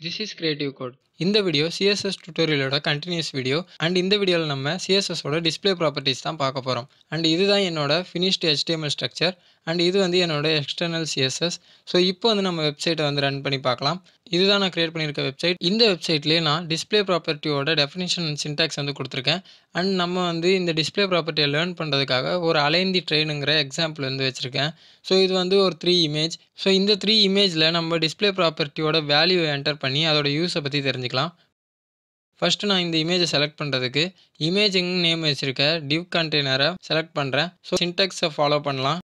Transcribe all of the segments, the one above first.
This is creative code. இந்த video CSS டுட்டோரியலோட continues video and இந்த வீடியோவில் நம்ம சிஎஸ்எஸோட டிஸ்பிளே ப்ராப்பர்ட்டிஸ் தான் பார்க்க போகிறோம் அண்ட் இதுதான் என்னோட ஃபினிஷ்டு ஹெச்டிஎம்எல் ஸ்ட்ரக்சர் அண்ட் இது வந்து என்னோட எக்ஸ்டர்னல் சிஎஸ்எஸ் ஸோ இப்போ வந்து நம்ம வெப்சைட்டை வந்து ரன் பண்ணி பார்க்கலாம் இதுதான் நான் க்ரியேட் பண்ணியிருக்க வெப்சைட் இந்த வெப்சைட்லேயே நான் டிஸ்பிளே ப்ராப்பர்ட்டியோட டெஃபினேஷன் அண்ட் சின்டாக்ஸ் வந்து கொடுத்துருக்கேன் அண்ட் நம்ம வந்து இந்த டிஸ்பிளே ப்ராப்பர்ட்டியை லேர்ன் பண்ணுறதுக்காக ஒரு அலைந்தி ட்ரெயினுங்கிற எக்ஸாம்பிள் வந்து வச்சுருக்கேன் ஸோ இது வந்து ஒரு த்ரீ இமேஜ் ஸோ இந்த த்ரீ இமேஜில் நம்ம டிஸ்பிளே ப்ராப்பர்ட்டியோட வேல்யூ என்டர் பண்ணி அதோட யூஸை பற்றி தெரிஞ்சு தெரிஞ்சுக்கலாம் ஃபஸ்ட்டு நான் இந்த இமேஜை செலக்ட் பண்ணுறதுக்கு இமேஜிங் நேம் வச்சுருக்க டிவ் கண்டெய்னரை செலக்ட் பண்ணுறேன் ஸோ சின்டெக்ஸை ஃபாலோ பண்ணலாம்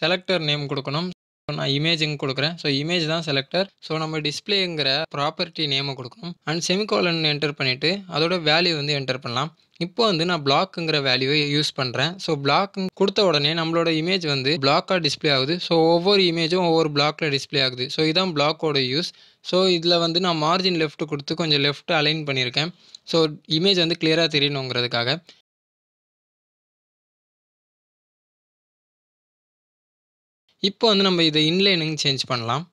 செலக்டர் நேம் கொடுக்கணும் இப்போ நான் இமேஜிங் கொடுக்குறேன் ஸோ இமேஜ் தான் செலக்டர் ஸோ நம்ம டிஸ்பிளேங்கிற ப்ராப்பர்ட்டி நேமை கொடுக்கணும் அண்ட் செமிகாலன் என்டர் பண்ணிவிட்டு அதோட வேல்யூ வந்து என்டர் பண்ணலாம் இப்போ வந்து நான் பிளாக்குங்கிற வேல்யூவை யூஸ் பண்ணுறேன் ஸோ பிளாக் கொடுத்த உடனே நம்மளோட இமேஜ் வந்து பிளாக்காக டிஸ்பிளே ஆகுது ஸோ ஒவ்வொரு இமேஜும் ஒவ்வொரு பிளாக்கில் டிஸ்பிளே ஆகுது ஸோ இதுதான் பிளாக்கோட யூஸ் ஸோ இதில் வந்து நான் மார்ஜின் லெஃப்ட் கொடுத்து கொஞ்சம் லெஃப்ட் அலைன் பண்ணியிருக்கேன் ஸோ இமேஜ் வந்து கிளியராக தெரியணுங்கிறதுக்காக இப்போ வந்து நம்ம இதை இன்லைனுங்க சேஞ்ச் பண்ணலாம்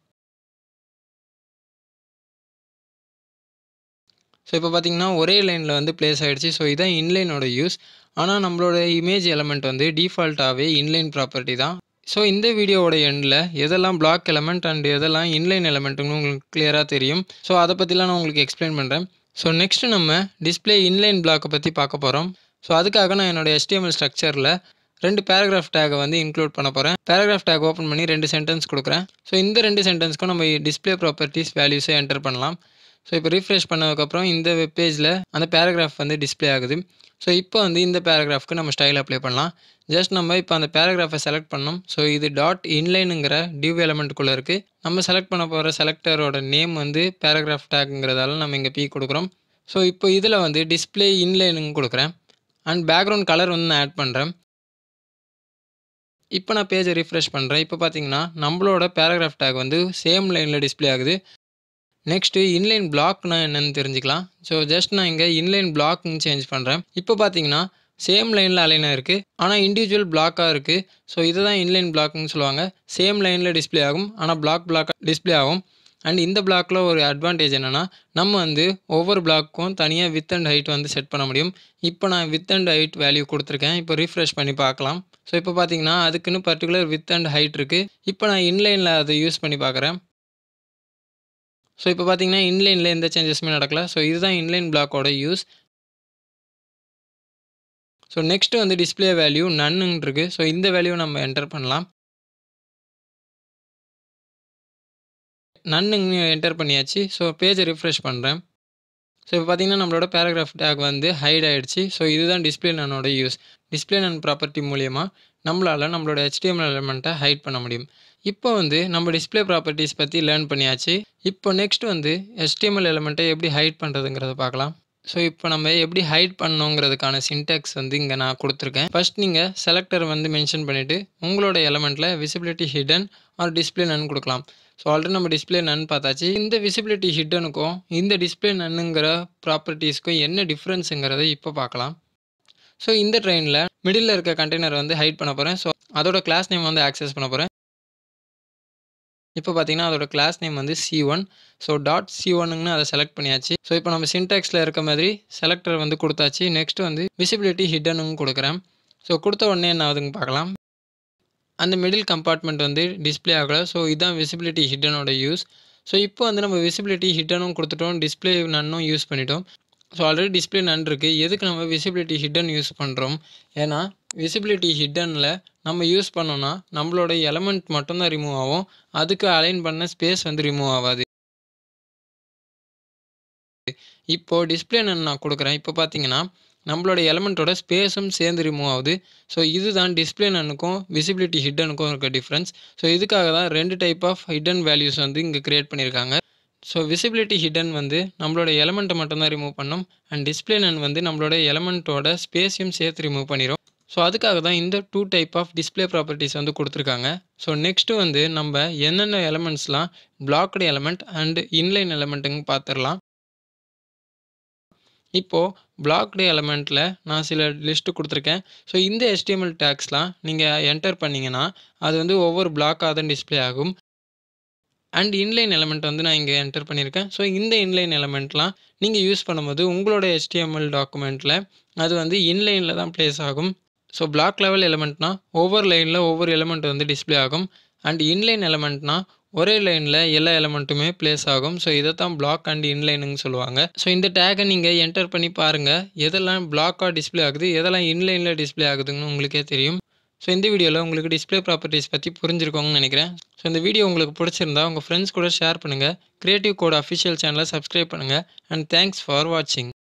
ஸோ இப்போ பார்த்தீங்கன்னா ஒரே லைனில் வந்து பிளேஸ் ஆகிடுச்சு ஸோ இதான் இன்லைனோட யூஸ் ஆனால் நம்மளோட இமேஜ் எலமெண்ட் வந்து டிஃபால்ட்டாகவே இன்லைன் ப்ராப்பர்ட்டி தான் ஸோ இந்த வீடியோவோட எண்டில் எதெல்லாம் பிளாக் எலமெண்ட் அண்ட் எதெல்லாம் இன்லைன் எலமெண்ட்டுன்னு உங்களுக்கு கிளியராக தெரியும் ஸோ அதை பற்றிலாம் நான் உங்களுக்கு எக்ஸ்பிளைன் பண்ணுறேன் ஸோ நெக்ஸ்ட்டு நம்ம டிஸ்பிளே இன்லைன் பிளாக்கை பற்றி பார்க்க போகிறோம் ஸோ அதுக்காக நான் என்னோடய எஸ்டிஎம்எல் ஸ்ட்ரக்சரில் ரெண்டு பேராகிராஃப் டேக்கை வந்து இன்க்ளூட் பண்ண போகிறேன் பேராகிராஃப் டேக் ஓப்பன் பண்ணி ரெண்டு சென்டென்ஸ் கொடுக்குறேன் ஸோ இந்த ரெண்டு சென்டென்ஸ்க்கும் நம்ம டிஸ்பிளே ப்ராப்பர்ட்டிஸ் வேல்யூஸை என்டர் பண்ணலாம் ஸோ இப்போ ரீஃப்ரெஷ் பண்ணதுக்கப்புறம் இந்த வெப் பேஜில் அந்த பேராகிராஃப் வந்து டிஸ்பிளே ஆகுது ஸோ இப்போ வந்து இந்த பேராகிராஃப்க்கு நம்ம ஸ்டைல் அப்ளை பண்ணலாம் ஜஸ்ட் நம்ம இப்போ அந்த பேராகிராஃபை செலக்ட் பண்ணோம் ஸோ இது டாட் இன்லைனுங்கிற டியூ எலமெண்ட்டுக்குள்ளே இருக்குது நம்ம செலக்ட் பண்ண போகிற செலக்டரோட நேம் வந்து பேராகிராஃப் டேக்குங்கிறதால நம்ம இங்கே பி கொடுக்குறோம் ஸோ இப்போ இதில் வந்து டிஸ்பிளே இன்லைனுங்க கொடுக்குறேன் அண்ட் பேக்ரவுண்ட் கலர் வந்து நான் ஆட் பண்ணுறேன் இப்போ நான் பேஜை ரிஃப்ரெஷ் பண்ணுறேன் இப்போ பார்த்தீங்கன்னா நம்மளோட பேராகிராஃப் டேக் வந்து சேம் லைனில் டிஸ்பிளே ஆகுது நெக்ஸ்ட்டு இன்லைன் பிளாக்னா என்னென்னு தெரிஞ்சுக்கலாம் ஸோ ஜஸ்ட் நான் இங்கே இன்லைன் பிளாக்னு சேஞ்ச் பண்ணுறேன் இப்போ பார்த்தீங்கன்னா சேம் லைனில் அலைனாக இருக்குது ஆனால் இண்டிவிஜுவல் பிளாக்காக இருக்குது ஸோ இதுதான் இன்லைன் பிளாக்னு சொல்லுவாங்க சேம் லைனில் டிஸ்பிளே ஆகும் ஆனால் பிளாக் பிளாக்காக டிஸ்பிளே ஆகும் அண்ட் இந்த பிளாக்கில் ஒரு அட்வான்டேஜ் என்னென்னா நம்ம வந்து ஒவ்வொரு பிளாக்கும் தனியாக வித் அண்ட் ஹைட் வந்து செட் பண்ண முடியும் இப்போ நான் வித் அண்ட் ஹைட் வேல்யூ கொடுத்துருக்கேன் இப்போ ரீஃப்ரெஷ் பண்ணி பார்க்கலாம் ஸோ இப்போ பார்த்தீங்கன்னா அதுக்குன்னு பர்டிகுலர் வித் அண்ட் ஹைட் இருக்குது இப்போ நான் இன்லைனில் அதை யூஸ் பண்ணி பார்க்குறேன் ஸோ இப்போ பார்த்தீங்கன்னா இன்லைனில் எந்த சேஞ்சஸுமே நடக்கல ஸோ இதுதான் இன்லைன் பிளாக்கோட யூஸ் ஸோ நெக்ஸ்ட்டு வந்து டிஸ்பிளே வேல்யூ நன்னுன்ட்ருக்கு இருக்குது ஸோ இந்த வேல்யூ நம்ம என்டர் பண்ணலாம் நன்னுங்க என்டர் பண்ணியாச்சு ஸோ பேஜை ரிஃப்ரெஷ் பண்ணுறேன் ஸோ இப்போ பார்த்தீங்கன்னா நம்மளோட பேராகிராஃப் டேக் வந்து ஹைட் ஆகிடுச்சு ஸோ இதுதான் டிஸ்பிளே நன்னோட யூஸ் டிஸ்பிளே நன் ப்ராப்பர்ட்டி மூலியமாக நம்மளால் நம்மளோட ஹெச்டிஎம்எல் எலமெண்ட்டை ஹைட் பண்ண முடியும் இப்போ வந்து நம்ம டிஸ்பிளே ப்ராப்பர்ட்டிஸ் பற்றி லேர்ன் பண்ணியாச்சு இப்போ நெக்ஸ்ட் வந்து ஹெச்டிஎம்எல் எலமெண்ட்டை எப்படி ஹைட் பண்ணுறதுங்கிறத பார்க்கலாம் ஸோ இப்போ நம்ம எப்படி ஹைட் பண்ணோங்கிறதுக்கான சின்டெக்ஸ் வந்து இங்கே நான் கொடுத்துருக்கேன் ஃபஸ்ட் நீங்கள் செலக்டர் வந்து மென்ஷன் பண்ணிவிட்டு உங்களோட எலமெண்ட்டில் visibility hidden or display none கொடுக்கலாம் ஸோ ஆல்ரெடி நம்ம டிஸ்பிளே நன் பார்த்தாச்சு இந்த விசிபிலிட்டி ஹிட்டனுக்கும் இந்த டிஸ்பிளே நன்னுங்கிற ப்ராப்பர்ட்டிஸ்க்கும் என்ன டிஃப்ரென்ஸுங்கிறத இப்போ பார்க்கலாம் ஸோ இந்த ட்ரெயினில் மிடில் இருக்க கண்டெய்னர் வந்து ஹைட் பண்ண போகிறேன் ஸோ அதோட கிளாஸ் நேம் வந்து ஆக்சஸ் பண்ண போகிறேன் இப்போ பார்த்தீங்கன்னா அதோட கிளாஸ் நேம் வந்து C one so dot C ஒன்னுங்கன்னு அதை செலக்ட் பண்ணியாச்சு ஸோ இப்போ நம்ம சின்டாக்ஸில் இருக்க மாதிரி செலக்டர் வந்து கொடுத்தாச்சு நெக்ஸ்ட் வந்து விசிபிலிட்டி ஹிட்டனுங்க கொடுக்குறேன் ஸோ கொடுத்த உடனே என்ன ஆகுதுங்க பார்க்கலாம் அந்த மிடில் கம்பார்ட்மெண்ட் வந்து டிஸ்பிளே ஆகலை ஸோ இதுதான் விசிபிலிட்டி ஹிட்டனோட யூஸ் ஸோ இப்போ வந்து நம்ம விசிபிலிட்டி ஹிட்டனும் கொடுத்துட்டோம் டிஸ்பிளே நன்னும் யூஸ் பண்ணிட்டோம் ஸோ ஆல்ரெடி டிஸ்பிளே நன் இருக்குது எதுக்கு நம்ம விசிபிலிட்டி ஹிட்டன் யூஸ் பண்ணுறோம் ஏன்னா விசிபிலிட்டி ஹிட்டனில் நம்ம யூஸ் பண்ணோன்னா நம்மளோட எலமெண்ட் மட்டும்தான் ரிமூவ் ஆகும் அதுக்கு அலைன் பண்ண ஸ்பேஸ் வந்து ரிமூவ் ஆகாது இப்போது டிஸ்பிளே நான் கொடுக்குறேன் இப்போ பார்த்தீங்கன்னா நம்மளோட எலமெண்ட்டோட ஸ்பேஸும் சேர்ந்து ரிமூவ் ஆகுது ஸோ இதுதான் டிஸ்பிளே நனுக்கும் விசிபிலிட்டி ஹிட்டனுக்கும் இருக்க டிஃப்ரென்ஸ் ஸோ இதுக்காக தான் ரெண்டு டைப் ஆஃப் ஹிடன் வேல்யூஸ் வந்து இங்கே கிரியேட் பண்ணியிருக்காங்க ஸோ விசிபிலிட்டி ஹிடன் வந்து நம்மளோட எலமெண்ட்டை மட்டும்தான் ரிமூவ் பண்ணோம் அண்ட் டிஸ்பிளே நன் வந்து நம்மளோட எலமெண்ட்டோட ஸ்பேஸையும் சேர்த்து ரிமூவ் பண்ணிடும் ஸோ அதுக்காக தான் இந்த two type of display properties வந்து கொடுத்துருக்காங்க ஸோ நெக்ஸ்ட்டு வந்து நம்ம என்னென்ன எலமெண்ட்ஸ்லாம் பிளாக்டு எலமெண்ட் அண்ட் இன்லைன் எலமெண்ட்டுங்க பார்த்துடலாம் இப்போது பிளாக்டு எலமெண்ட்டில் நான் சில லிஸ்ட்டு கொடுத்துருக்கேன் ஸோ இந்த ஹெச்டிஎம்எல் டேக்ஸ்லாம் நீங்கள் என்டர் பண்ணிங்கன்னா அது வந்து ஒவ்வொரு பிளாக்காக தான் டிஸ்பிளே ஆகும் அண்ட் இன்லைன் எலமெண்ட் வந்து நான் இங்கே என்டர் பண்ணியிருக்கேன் ஸோ இந்த இன்லைன் எலமெண்ட்லாம் நீங்கள் யூஸ் பண்ணும்போது உங்களோட ஹெச்டிஎம்எல் டாக்குமெண்ட்டில் அது வந்து இன்லைனில் தான் ப்ளேஸ் ஆகும் ஸோ பிளாக் லெவல் எலமெண்ட்னா ஒவ்வொரு லைனில் ஒவ்வொரு எலமெண்ட் வந்து டிஸ்பிளே ஆகும் அண்ட் இன்லைன் எலமெண்ட்னால் ஒரே லைனில் எல்லா எலமெண்ட்டுமே பிளேஸ் ஆகும் ஸோ இதை தான் பிளாக் அண்ட் இன்லைனுங்க சொல்லுவாங்க ஸோ இந்த டேகை நீங்கள் என்டர் பண்ணி பாருங்கள் எதெல்லாம் பிளாக்காக டிஸ்பிளே ஆகுது எதெல்லாம் இன்லைனில் டிஸ்பிளே ஆகுதுன்னு உங்களுக்கே தெரியும் ஸோ இந்த வீடியோவில் உங்களுக்கு டிஸ்பிளே ப்ராப்பர்ட்டிஸ் பற்றி புரிஞ்சிருக்கோங்கன்னு நினைக்கிறேன் ஸோ இந்த வீடியோ உங்களுக்கு பிடிச்சிருந்தா உங்கள் ஃப்ரெண்ட்ஸ் கூட ஷேர் பண்ணுங்கள் க்ரியேட்டிவ் கோட் அஃபிஷியல் சேனலை சப்ஸ்கிரைப் பண்ணுங்கள் அண்ட் தேங்க்ஸ் ஃபார் வாட்சிங்